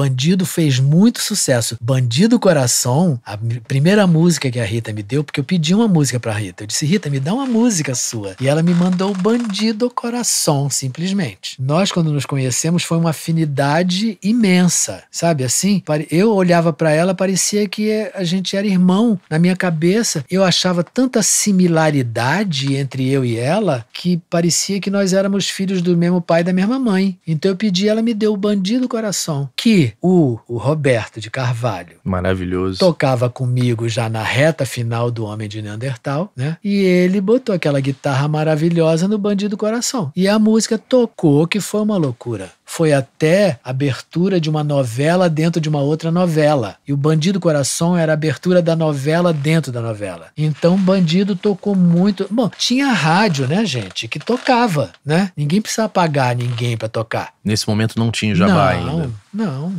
Bandido fez muito sucesso. Bandido Coração, a primeira música que a Rita me deu, porque eu pedi uma música pra Rita. Eu disse, Rita, me dá uma música sua. E ela me mandou Bandido Coração, simplesmente. Nós, quando nos conhecemos, foi uma afinidade imensa, sabe? Assim, eu olhava para ela, parecia que a gente era irmão. Na minha cabeça, eu achava tanta similaridade entre eu e ela que parecia que nós éramos filhos do mesmo pai e da mesma mãe. Então eu pedi, ela me deu o Bandido Coração, que o, o Roberto de Carvalho. Maravilhoso. Tocava comigo já na reta final do Homem de Neandertal, né? E ele botou aquela guitarra maravilhosa no Bandido Coração. E a música tocou, que foi uma loucura foi até abertura de uma novela dentro de uma outra novela. E o Bandido Coração era a abertura da novela dentro da novela. Então o Bandido tocou muito. Bom, tinha rádio, né, gente, que tocava, né? Ninguém precisava pagar ninguém para tocar. Nesse momento não tinha jabá não, ainda. Não,